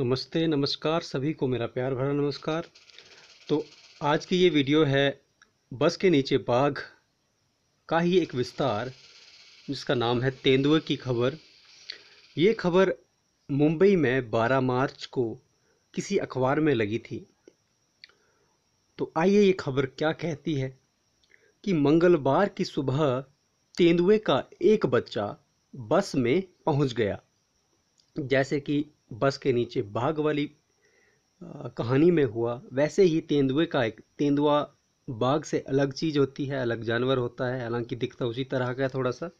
नमस्ते नमस्कार सभी को मेरा प्यार भरा नमस्कार तो आज की ये वीडियो है बस के नीचे बाघ का ही एक विस्तार जिसका नाम है तेंदुए की खबर ये खबर मुंबई में 12 मार्च को किसी अखबार में लगी थी तो आइए ये खबर क्या कहती है कि मंगलवार की सुबह तेंदुए का एक बच्चा बस में पहुंच गया जैसे कि बस के नीचे बाघ वाली कहानी में हुआ वैसे ही तेंदुए का एक तेंदुआ बाघ से अलग चीज़ होती है अलग जानवर होता है हालांकि दिखता उसी तरह का है थोड़ा सा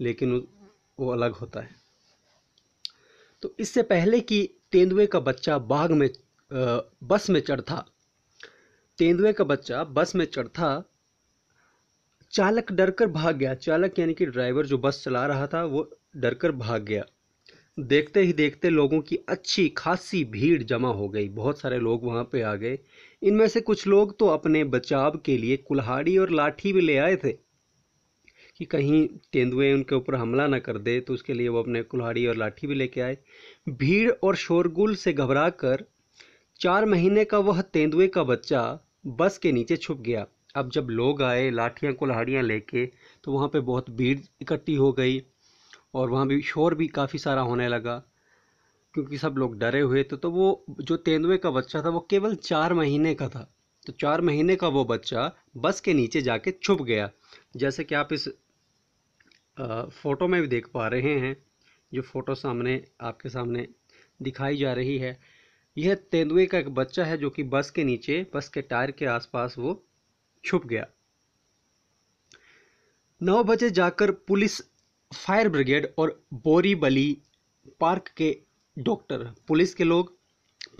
लेकिन वो अलग होता है तो इससे पहले कि तेंदुए का बच्चा बाघ में बस में चढ़ता तेंदुए का बच्चा बस में चढ़ता चालक डरकर भाग गया चालक यानी कि ड्राइवर जो बस चला रहा था वो डरकर भाग गया देखते ही देखते लोगों की अच्छी खासी भीड़ जमा हो गई बहुत सारे लोग वहाँ पे आ गए इनमें से कुछ लोग तो अपने बचाव के लिए कुल्हाड़ी और लाठी भी ले आए थे कि कहीं तेंदुए उनके ऊपर हमला ना कर दे तो उसके लिए वो अपने कुल्हाड़ी और लाठी भी लेके आए भीड़ और शोरगुल से घबरा कर चार महीने का वह तेंदुए का बच्चा बस के नीचे छुप गया अब जब लोग आए लाठियाँ कुल्हाड़ियाँ लेके तो वहाँ पे बहुत भीड़ इकट्ठी हो गई और वहाँ भी शोर भी काफ़ी सारा होने लगा क्योंकि सब लोग डरे हुए थे तो वो जो तेंदुए का बच्चा था वो केवल चार महीने का था तो चार महीने का वो बच्चा बस के नीचे जाके छुप गया जैसे कि आप इस फ़ोटो में भी देख पा रहे हैं जो फ़ोटो सामने आपके सामने दिखाई जा रही है यह तेंदुए का एक बच्चा है जो कि बस के नीचे बस के टायर के आसपास वो छुप गया नौ बजे जाकर पुलिस फायर ब्रिगेड और बोरीबली पार्क के डॉक्टर पुलिस के लोग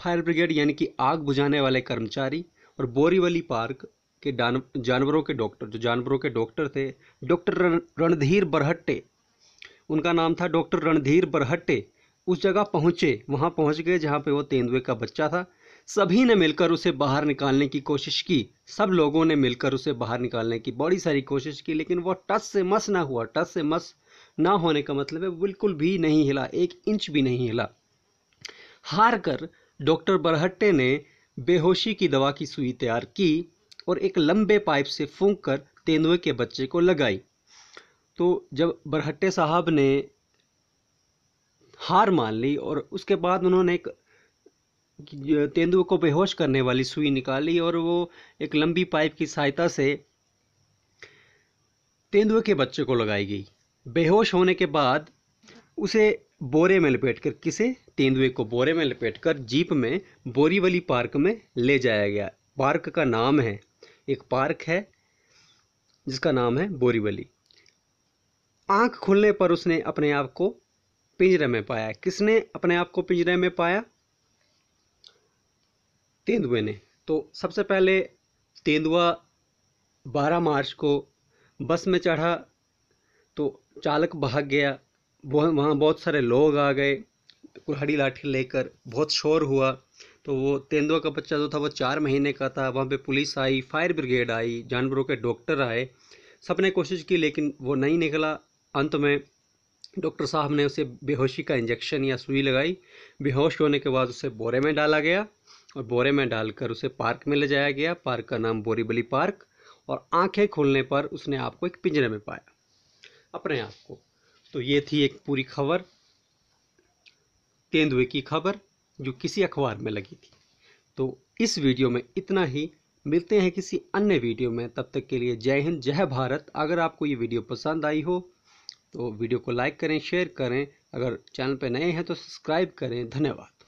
फायर ब्रिगेड यानी कि आग बुझाने वाले कर्मचारी और बोरीवली पार्क के जानवरों के डॉक्टर जो जानवरों के डॉक्टर थे डॉक्टर रणधीर बरहट्टे उनका नाम था डॉक्टर रणधीर बरहट्टे उस जगह पहुँचे वहाँ पहुँच गए जहाँ पे वो तेंदुए का बच्चा था सभी ने मिलकर उसे बाहर निकालने की कोशिश की सब लोगों ने मिलकर उसे बाहर निकालने की बड़ी सारी कोशिश की लेकिन वह टस से मस ना हुआ टस से मस ना होने का मतलब है बिल्कुल भी नहीं हिला एक इंच भी नहीं हिला हार कर डॉक्टर बरहट्टे ने बेहोशी की दवा की सुई तैयार की और एक लंबे पाइप से फूंक कर तेंदुए के बच्चे को लगाई तो जब बरहट्टे साहब ने हार मान ली और उसके बाद उन्होंने एक तेंदुए को बेहोश करने वाली सुई निकाली और वो एक लंबी पाइप की सहायता से तेंदुए के बच्चे को लगाई गई बेहोश होने के बाद उसे बोरे में लपेटकर किसे तेंदुए को बोरे में लपेटकर जीप में बोरीवली पार्क में ले जाया गया पार्क का नाम है एक पार्क है जिसका नाम है बोरीवली आंख खुलने पर उसने अपने आप को पिंजरे में पाया किसने अपने आप को पिंजरे में पाया तेंदुए ने तो सबसे पहले तेंदुआ 12 मार्च को बस में चढ़ा तो चालक भाग गया वहाँ बहुत सारे लोग आ गए कुल्हाड़ी लाठी लेकर बहुत शोर हुआ तो वो तेंदुआ का बच्चा जो था वो चार महीने का था वहाँ पे पुलिस आई फायर ब्रिगेड आई जानवरों के डॉक्टर आए सब ने कोशिश की लेकिन वो नहीं निकला अंत में डॉक्टर साहब ने उसे बेहोशी का इंजेक्शन या सुई लगाई बेहोश होने के बाद उसे बोरे में डाला गया और बोरे में डालकर उसे पार्क में ले जाया गया पार्क का नाम बोरीबली पार्क और आंखें खोलने पर उसने आपको एक पिंजरे में पाया अपने आप को तो ये थी एक पूरी खबर तेंदुए की खबर जो किसी अखबार में लगी थी तो इस वीडियो में इतना ही मिलते हैं किसी अन्य वीडियो में तब तक के लिए जय हिंद जय भारत अगर आपको ये वीडियो पसंद आई हो तो वीडियो को लाइक करें शेयर करें अगर चैनल पर नए हैं तो सब्सक्राइब करें धन्यवाद